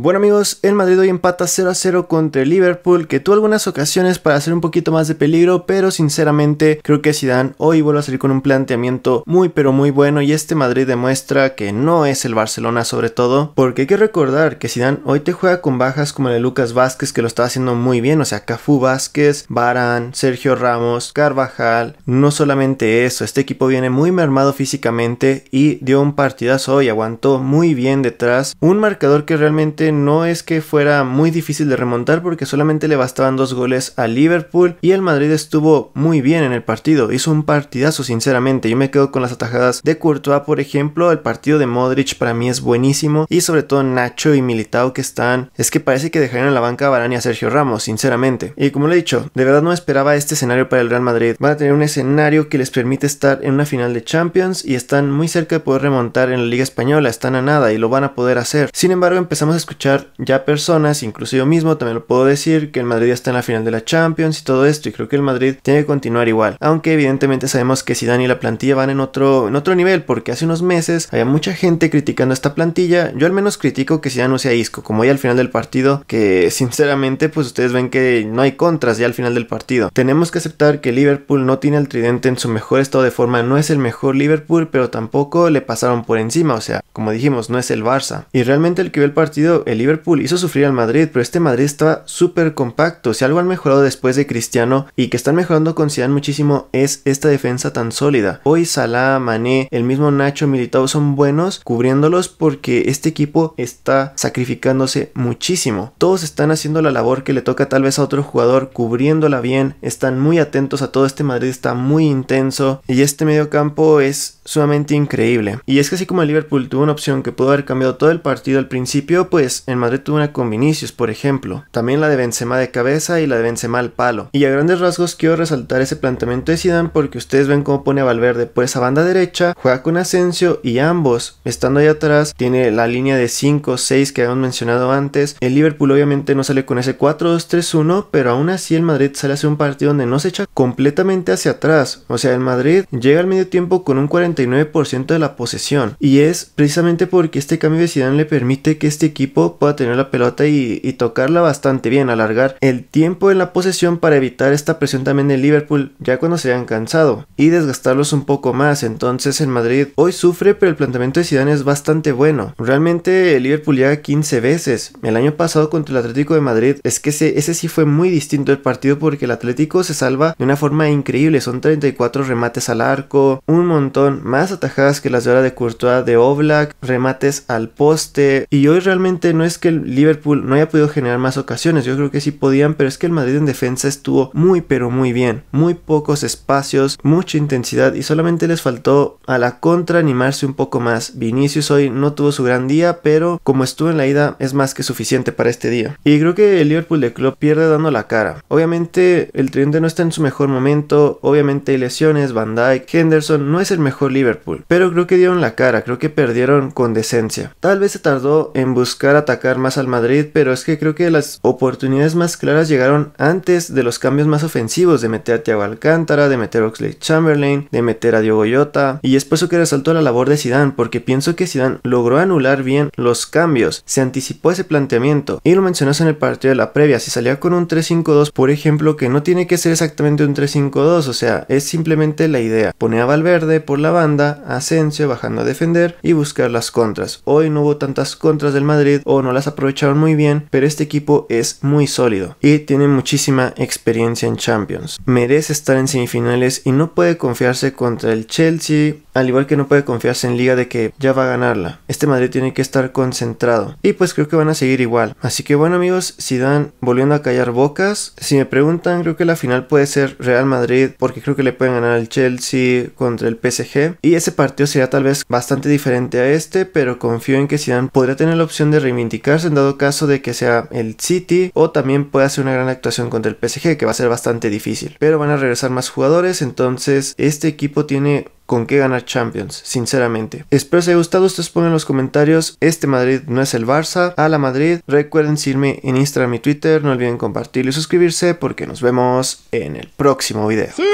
Bueno amigos, el Madrid hoy empata 0 a 0 contra el Liverpool, que tuvo algunas ocasiones para hacer un poquito más de peligro, pero sinceramente creo que Zidane hoy vuelve a salir con un planteamiento muy pero muy bueno y este Madrid demuestra que no es el Barcelona sobre todo, porque hay que recordar que Zidane hoy te juega con bajas como el de Lucas Vázquez que lo está haciendo muy bien, o sea, Cafú Vázquez, Barán, Sergio Ramos, Carvajal, no solamente eso, este equipo viene muy mermado físicamente y dio un partidazo hoy, aguantó muy bien detrás, un marcador que realmente no es que fuera muy difícil de remontar porque solamente le bastaban dos goles a Liverpool y el Madrid estuvo muy bien en el partido, hizo un partidazo sinceramente, yo me quedo con las atajadas de Courtois por ejemplo, el partido de Modric para mí es buenísimo y sobre todo Nacho y Militao que están, es que parece que dejarían en la banca a Varane y a Sergio Ramos sinceramente y como le he dicho, de verdad no esperaba este escenario para el Real Madrid, van a tener un escenario que les permite estar en una final de Champions y están muy cerca de poder remontar en la Liga Española, están a nada y lo van a poder hacer, sin embargo empezamos a escuchar ya personas, incluso yo mismo también lo puedo decir, que el Madrid ya está en la final de la Champions y todo esto, y creo que el Madrid tiene que continuar igual. Aunque evidentemente sabemos que Zidane y la plantilla van en otro, en otro nivel, porque hace unos meses había mucha gente criticando esta plantilla. Yo al menos critico que si Zidane no sea Isco, como ya al final del partido, que sinceramente pues ustedes ven que no hay contras ya al final del partido. Tenemos que aceptar que Liverpool no tiene el tridente en su mejor estado de forma, no es el mejor Liverpool, pero tampoco le pasaron por encima, o sea, como dijimos, no es el Barça. Y realmente el que vio el partido el Liverpool hizo sufrir al Madrid, pero este Madrid está súper compacto. Si algo han mejorado después de Cristiano y que están mejorando con Zidane muchísimo es esta defensa tan sólida. Hoy Salah, Mané, el mismo Nacho, Militao son buenos cubriéndolos porque este equipo está sacrificándose muchísimo. Todos están haciendo la labor que le toca tal vez a otro jugador, cubriéndola bien, están muy atentos a todo este Madrid, está muy intenso y este medio campo es sumamente increíble. Y es que así como el Liverpool tuvo una opción que pudo haber cambiado todo el partido al principio, pues en Madrid tuvo una con Vinicius, por ejemplo. También la de Benzema de cabeza y la de Benzema al palo. Y a grandes rasgos quiero resaltar ese planteamiento de Zidane porque ustedes ven cómo pone a Valverde por esa banda derecha, juega con Asensio y ambos, estando ahí atrás, tiene la línea de 5, 6 que habíamos mencionado antes. El Liverpool obviamente no sale con ese 4-2-3-1, pero aún así el Madrid sale hacia un partido donde no se echa completamente hacia atrás. O sea, el Madrid llega al medio tiempo con un 49% de la posesión. Y es precisamente porque este cambio de Zidane le permite que este equipo pueda tener la pelota y, tocarla bastante bien, alargar el tiempo en la posesión para evitar esta presión también del Liverpool ya cuando se hayan cansado y desgastarlos un poco más. Entonces en Madrid hoy sufre, pero el planteamiento de Zidane es bastante bueno. Realmente el Liverpool llega 15 veces. El año pasado contra el Atlético de Madrid es que ese, sí fue muy distinto el partido porque el Atlético se salva de una forma increíble. Son 34 remates al arco, un montón más atajadas que las de la de Courtois de Oblak, remates al poste y hoy realmente no es que el Liverpool no haya podido generar más ocasiones, yo creo que sí podían, pero es que el Madrid en defensa estuvo muy pero muy bien, muy pocos espacios, mucha intensidad y solamente les faltó a la contra animarse un poco más. Vinicius hoy no tuvo su gran día, pero como estuvo en la ida es más que suficiente para este día. Y creo que el Liverpool de Klopp pierde dando la cara. Obviamente el tridente no está en su mejor momento, obviamente hay lesiones, Van Dijk, Henderson no es el mejor Liverpool, pero creo que dieron la cara, creo que perdieron con decencia. Tal vez se tardó en buscar atacar más al Madrid, pero es que creo que las oportunidades más claras llegaron antes de los cambios más ofensivos, de meter a Thiago Alcántara, de meter a Oxley Chamberlain, de meter a Diogo Jota, y es por eso que resaltó la labor de Zidane, porque pienso que Zidane logró anular bien los cambios, se anticipó ese planteamiento, y lo mencionas en el partido de la previa, si salía con un 3-5-2, por ejemplo, que no tiene que ser exactamente un 3-5-2, o sea, es simplemente la idea, pone a Valverde por la banda, Asensio bajando a defender y buscar las contras, hoy no hubo tantas contras del Madrid, o no las aprovecharon muy bien, pero este equipo es muy sólido y tiene muchísima experiencia en Champions. Merece estar en semifinales y no puede confiarse contra el Chelsea, al igual que no puede confiarse en liga de que ya va a ganarla. Este Madrid tiene que estar concentrado y pues creo que van a seguir igual. Así que bueno amigos, dan volviendo a callar bocas. Si me preguntan, creo que la final puede ser Real Madrid porque creo que le pueden ganar al Chelsea contra el PSG y ese partido será tal vez bastante diferente a este, pero confío en que Zidane podría tener la opción de Indicarse en dado caso de que sea el City o también puede hacer una gran actuación contra el PSG que va a ser bastante difícil. Pero van a regresar más jugadores, entonces este equipo tiene con qué ganar Champions, sinceramente. Espero les haya gustado, ustedes pongan en los comentarios, este Madrid no es el Barça, a la Madrid, recuerden seguirme en Instagram y Twitter, no olviden compartirlo y suscribirse porque nos vemos en el próximo video. ¡Sí!